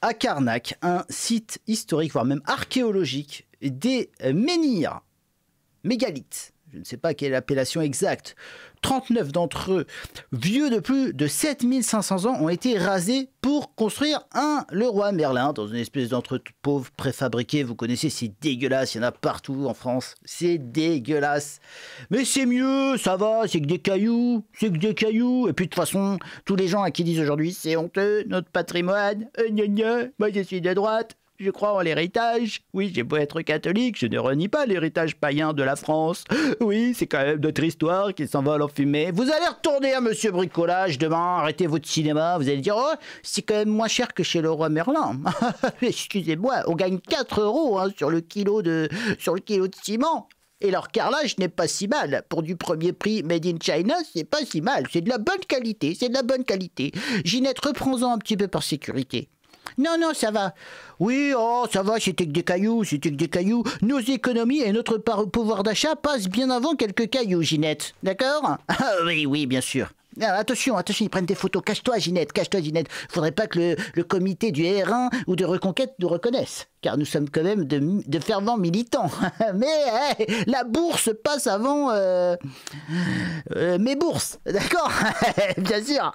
à Karnak, un site historique, voire même archéologique, des euh, menhirs mégalithes je ne sais pas quelle appellation l'appellation exacte, 39 d'entre eux, vieux de plus de 7500 ans, ont été rasés pour construire un le roi Merlin dans une espèce d'entrepôt pauvre préfabriqué. Vous connaissez, c'est dégueulasse, il y en a partout en France. C'est dégueulasse. Mais c'est mieux, ça va, c'est que des cailloux, c'est que des cailloux. Et puis de toute façon, tous les gens à qui disent aujourd'hui c'est honteux, notre patrimoine, euh, gna gna, moi je suis de droite, je crois en l'héritage. Oui, j'ai beau être catholique, je ne renie pas l'héritage païen de la France. Oui, c'est quand même notre histoire qui s'envole en fumée. Vous allez retourner à Monsieur Bricolage demain, arrêtez votre cinéma. Vous allez dire, oh, c'est quand même moins cher que chez le roi Merlin. Excusez-moi, on gagne 4 euros hein, sur, le kilo de, sur le kilo de ciment. Et leur carrelage n'est pas si mal. Pour du premier prix Made in China, c'est pas si mal. C'est de la bonne qualité, c'est de la bonne qualité. Ginette, reprends-en un petit peu par sécurité. Non, non, ça va. Oui, oh, ça va, c'était que des cailloux, c'était que des cailloux. Nos économies et notre pouvoir d'achat passent bien avant quelques cailloux, Ginette. D'accord ah, Oui, oui, bien sûr. Ah, attention, attention, ils prennent des photos. Cache-toi, Ginette, cache-toi, Ginette. Faudrait pas que le, le comité du R1 ou de Reconquête nous reconnaisse car nous sommes quand même de, fervents militants. Mais la bourse passe avant euh, euh, mes bourses, d'accord Bien sûr.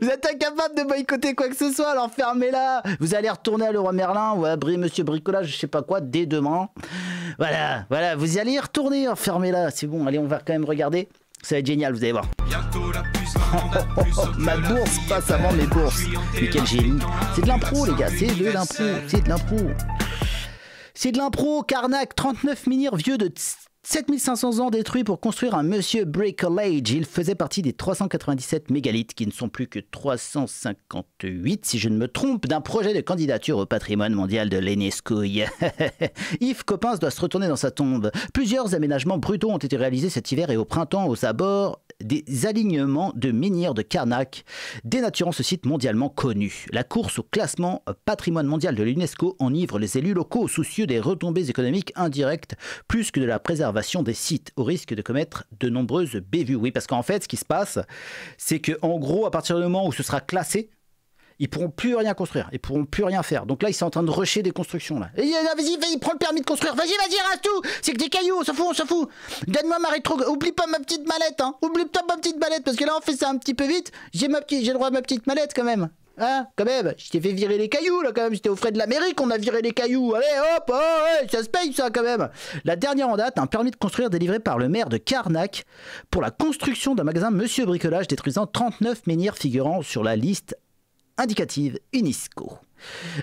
Vous êtes incapable de boycotter quoi que ce soit, alors fermez-la. Vous allez retourner à Roi Merlin ou à Monsieur Bricolage, je sais pas quoi, dès demain. Voilà, voilà, vous allez y retourner, hein, fermez-la. C'est bon, allez, on va quand même regarder. Ça va être génial, vous allez voir. Oh, oh, ma bourse passe avant mes bourses. Mais quel génie. C'est de l'impro, les gars. C'est de l'impro. C'est de l'impro. C'est de l'impro. Carnac, 39 minières vieux de 7500 ans détruits pour construire un monsieur Bricolage. Il faisait partie des 397 mégalithes qui ne sont plus que 358, si je ne me trompe, d'un projet de candidature au patrimoine mondial de l'UNESCO. Yves Coppens doit se retourner dans sa tombe. Plusieurs aménagements brutaux ont été réalisés cet hiver et au printemps aux abords des alignements de menhirs de Karnak, dénaturant ce site mondialement connu. La course au classement patrimoine mondial de l'UNESCO enivre les élus locaux soucieux des retombées économiques indirectes plus que de la préservation des sites, au risque de commettre de nombreuses bévues. Oui, parce qu'en fait, ce qui se passe, c'est en gros, à partir du moment où ce sera classé, ils pourront plus rien construire, ils pourront plus rien faire. Donc là, ils sont en train de rusher des constructions là. Euh, vas-y, vas-y, prends le permis de construire, vas-y, vas-y, rase tout. C'est que des cailloux, on s'en fout, on s'en fout. Donne-moi ma rétro, oublie pas ma petite mallette, hein. Oublie pas ma petite mallette parce que là, on fait ça un petit peu vite. J'ai ma j'ai le droit à ma petite mallette quand même. Hein, quand même, je t'ai fait virer les cailloux là quand même, j'étais au frais de l'Amérique, on a viré les cailloux. Allez hop, oh, ça se paye ça quand même. La dernière en date, un permis de construire délivré par le maire de Carnac pour la construction d'un magasin Monsieur Bricolage détruisant 39 menhirs figurant sur la liste indicative UNESCO.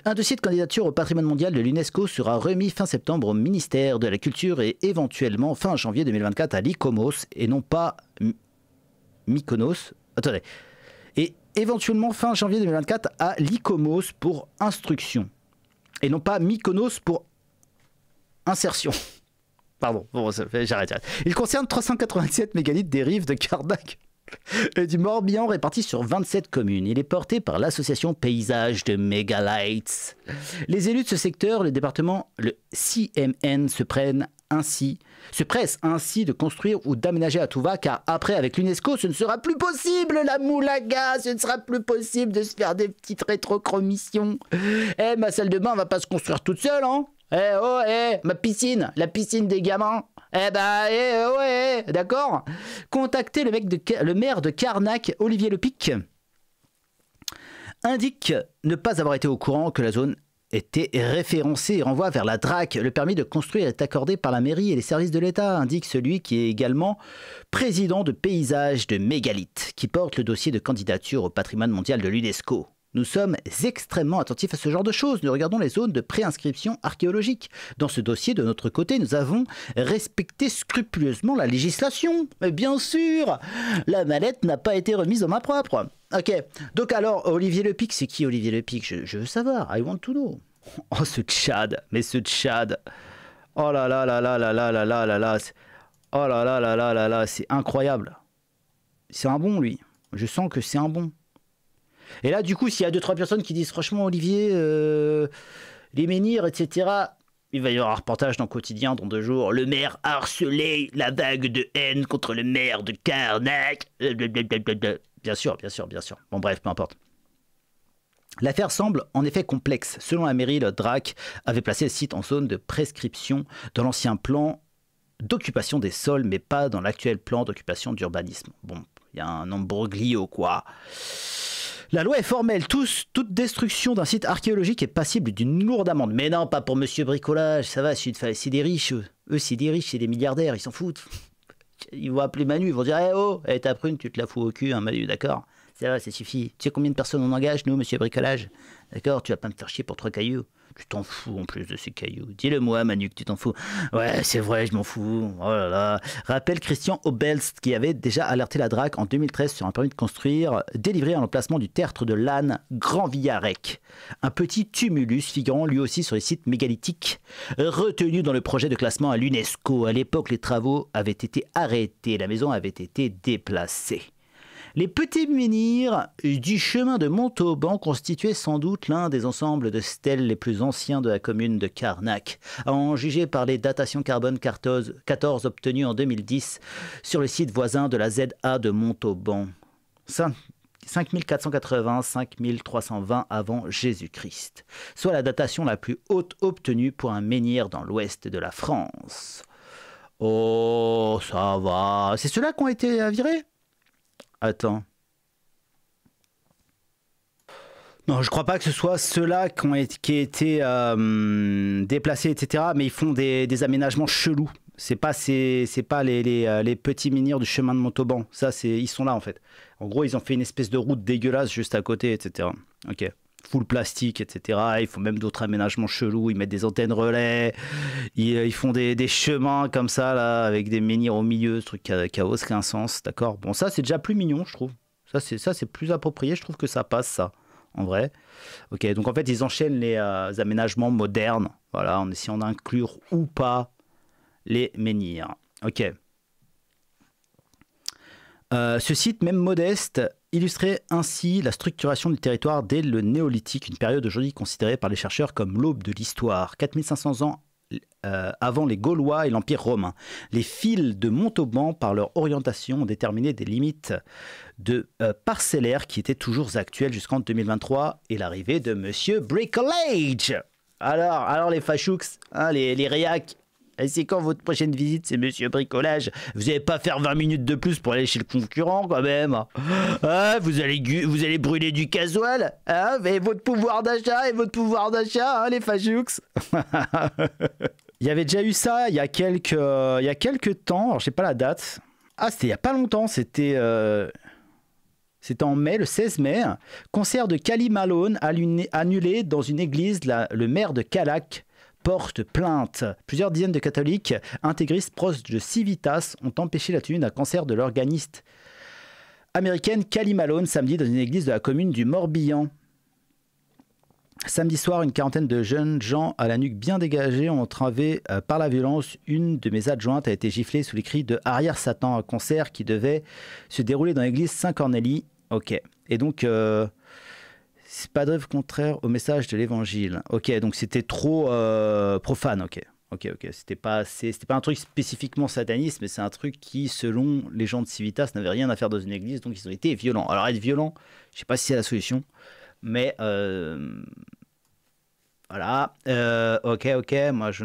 Un dossier de candidature au patrimoine mondial de l'UNESCO sera remis fin septembre au ministère de la Culture et éventuellement fin janvier 2024 à l'ICOMOS et non pas Mykonos. Attendez. Et éventuellement fin janvier 2024 à l'ICOMOS pour instruction. Et non pas Mykonos pour insertion. Pardon, bon, j'arrête. Il concerne 387 mégalithes des rives de Kardak. Et du Morbihan réparti sur 27 communes. Il est porté par l'association Paysage de Megalites. Les élus de ce secteur, le département, le CMN, se prennent ainsi, se pressent ainsi de construire ou d'aménager à tout va, car après, avec l'UNESCO, ce ne sera plus possible, la moulaga, ce ne sera plus possible de se faire des petites rétro-chromissions Eh, ma salle de bain va pas se construire toute seule, hein Eh, oh, eh, ma piscine, la piscine des gamins eh ben eh, eh, ouais, d'accord Contactez le, mec le maire de Carnac, Olivier Lepic, indique ne pas avoir été au courant que la zone était référencée et renvoie vers la DRAC. Le permis de construire est accordé par la mairie et les services de l'État, indique celui qui est également président de paysage de mégalith, qui porte le dossier de candidature au patrimoine mondial de l'UNESCO. Nous sommes extrêmement attentifs à ce genre de choses. Nous regardons les zones de préinscription archéologique. Dans ce dossier, de notre côté, nous avons respecté scrupuleusement la législation. Mais bien sûr, la mallette n'a pas été remise en main propre. Ok, donc alors, Olivier Lepic, c'est qui Olivier Lepic je, je veux savoir, I want to know. Oh, ce Tchad, mais ce Tchad. Oh là là là là là là là là là là. Oh là là là là là là, c'est incroyable. C'est un bon, lui. Je sens que c'est un bon. Et là, du coup, s'il y a deux, trois personnes qui disent franchement, Olivier, euh, les menhirs, etc., il va y avoir un reportage dans quotidien dans deux jours. Le maire harcelé, la vague de haine contre le maire de Carnac. Bien sûr, bien sûr, bien sûr. Bon, bref, peu importe. L'affaire semble en effet complexe. Selon la mairie, le DRAC avait placé le site en zone de prescription dans l'ancien plan d'occupation des sols, mais pas dans l'actuel plan d'occupation d'urbanisme. Bon, il y a un ou quoi. La loi est formelle. Tous, toute destruction d'un site archéologique est passible d'une lourde amende. Mais non, pas pour monsieur bricolage, ça va, c'est des riches. Eux, c'est des riches, c'est des milliardaires, ils s'en foutent. Ils vont appeler Manu, ils vont dire Eh oh, t'as eh, ta prune, tu te la fous au cul, hein, Manu, d'accord ça va, ça suffit. Tu sais combien de personnes on engage, nous, monsieur bricolage D'accord Tu vas pas me faire chier pour trois cailloux. Tu t'en fous en plus de ces cailloux. Dis-le moi, Manu, que tu t'en fous. Ouais, c'est vrai, je m'en fous. Oh là là. Rappelle Christian Obelst qui avait déjà alerté la DRAC en 2013 sur un permis de construire délivré à l'emplacement du tertre de l'âne Grand Villarec. Un petit tumulus figurant lui aussi sur les sites mégalithiques, retenu dans le projet de classement à l'UNESCO. À l'époque, les travaux avaient été arrêtés, la maison avait été déplacée. Les petits menhirs du chemin de Montauban constituaient sans doute l'un des ensembles de stèles les plus anciens de la commune de Carnac, à en juger par les datations carbone 14, obtenues en 2010 sur le site voisin de la ZA de Montauban. 5480-5320 avant Jésus-Christ, soit la datation la plus haute obtenue pour un menhir dans l'ouest de la France. Oh, ça va, c'est ceux-là qui ont été virés Attends. Non, je crois pas que ce soit ceux-là qui ont été, euh, déplacés, etc. Mais ils font des, aménagements chelous. C'est pas, c'est pas euh, les, petits menhirs du chemin de Montauban. Ça, c'est, ils sont là en fait. En gros, ils ont fait une espèce de route dégueulasse juste à côté, etc. Ok full plastique, etc. Ils font même d'autres aménagements chelous, ils mettent des antennes relais, ils, euh, font des, chemins comme ça, là, avec des menhirs au milieu, ce truc qui a, qui a sens, d'accord Bon, ça, c'est déjà plus mignon, je trouve. Ça, c'est, ça, c'est plus approprié, je trouve que ça passe, ça, en vrai. Ok, donc en fait, ils enchaînent les euh, aménagements modernes, voilà, en essayant d'inclure ou pas les menhirs. Ok. Euh, ce site, même modeste, Illustrer ainsi la structuration du territoire dès le néolithique, une période aujourd'hui considérée par les chercheurs comme l'aube de l'histoire, 4500 ans euh, avant les Gaulois et l'Empire romain. Les fils de Montauban, par leur orientation, ont déterminé des limites de euh, parcellaires qui étaient toujours actuelles jusqu'en 2023 et l'arrivée de Monsieur Bricolage. Alors, alors les fachouks, hein, les, les réacs, et c'est quand votre prochaine visite, c'est monsieur bricolage Vous n'allez pas faire 20 minutes de plus pour aller chez le concurrent quand même. Hein, vous, allez, vous allez brûler du casual. Hein et votre pouvoir d'achat, et votre pouvoir d'achat, hein, les Fajoux il y avait déjà eu ça il y a quelques, euh, il y quelques temps. Alors, je sais pas la date. Ah, c'était il n'y a pas longtemps. C'était. Euh, en mai, le 16 mai. Concert de Cali Malone annulé dans une église. le maire de Calac porte plainte. Plusieurs dizaines de catholiques intégristes proches de Civitas ont empêché la tenue d'un concert de l'organiste américaine Cali Malone samedi dans une église de la commune du Morbihan. Samedi soir, une quarantaine de jeunes gens à la nuque bien dégagée ont entravé euh, par la violence. Une de mes adjointes a été giflée sous les cris de Arrière Satan, un concert qui devait se dérouler dans l'église Saint-Cornélie. Ok. Et donc, euh, c'est pas d'œuvre contraire au message de l'évangile. Ok, donc c'était trop euh, profane, ok. Ok, ok, c'était pas, c'était pas un truc spécifiquement sataniste, mais c'est un truc qui, selon les gens de Civitas, n'avait rien à faire dans une église, donc ils ont été violents. Alors être violent, je sais pas si c'est la solution, mais euh, voilà. Euh, ok, ok, moi je.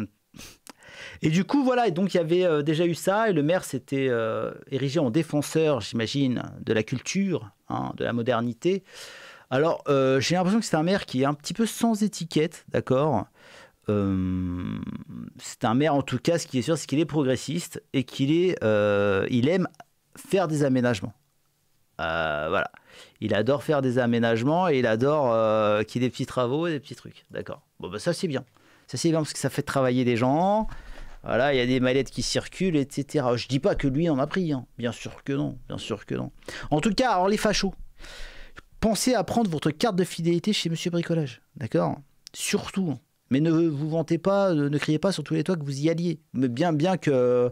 Et du coup, voilà, et donc il y avait déjà eu ça, et le maire s'était érigé en défenseur, j'imagine, de la culture, hein, de la modernité. Alors, euh, j'ai l'impression que c'est un maire qui est un petit peu sans étiquette, d'accord euh, C'est un maire, en tout cas, ce qui est sûr, c'est qu'il est progressiste et qu'il est, euh, il aime faire des aménagements. voilà. Il adore faire des aménagements et il adore qu'il y ait des petits travaux et des petits trucs, d'accord Bon, bah, ça, c'est bien. Ça, c'est bien parce que ça fait travailler les gens. Voilà, il y a des mallettes qui circulent, etc. Je dis pas que lui en a pris, hein. bien sûr que non, bien sûr que non. En tout cas, alors les fachos. Pensez à prendre votre carte de fidélité chez Monsieur Bricolage, d'accord Surtout. Mais ne vous vantez pas, ne criez pas sur tous les toits que vous y alliez. Mais bien, bien que euh,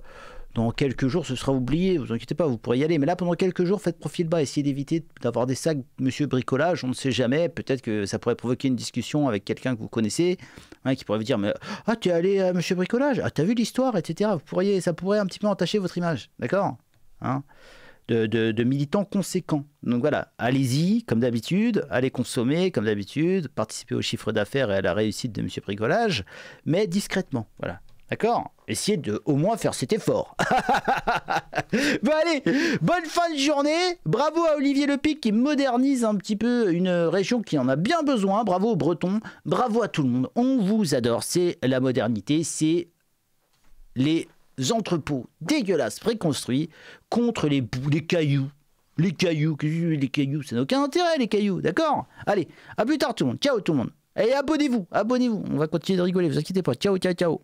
dans quelques jours, ce sera oublié, vous inquiétez pas, vous pourrez y aller. Mais là, pendant quelques jours, faites profil bas, essayez d'éviter d'avoir des sacs Monsieur Bricolage, on ne sait jamais, peut-être que ça pourrait provoquer une discussion avec quelqu'un que vous connaissez, hein, qui pourrait vous dire, mais ah, tu es allé à Monsieur Bricolage, ah, as vu l'histoire, etc. Vous pourriez, ça pourrait un petit peu entacher votre image, d'accord hein de, militants conséquents. Donc voilà, allez-y, comme d'habitude, allez consommer, comme d'habitude, participez au chiffre d'affaires et à la réussite de Monsieur Bricolage, mais discrètement. Voilà, D'accord Essayez de au moins faire cet effort. allez, bonne fin de journée. Bravo à Olivier Lepic qui modernise un petit peu une région qui en a bien besoin. Bravo aux Bretons. Bravo à tout le monde. On vous adore. C'est la modernité, c'est les entrepôts dégueulasses préconstruits contre les, les cailloux. Les cailloux, les cailloux, ça n'a aucun intérêt, les cailloux, d'accord Allez, à plus tard tout le monde, ciao tout le monde. Et abonnez-vous, abonnez-vous, on va continuer de rigoler, vous inquiétez pas, ciao, ciao, ciao.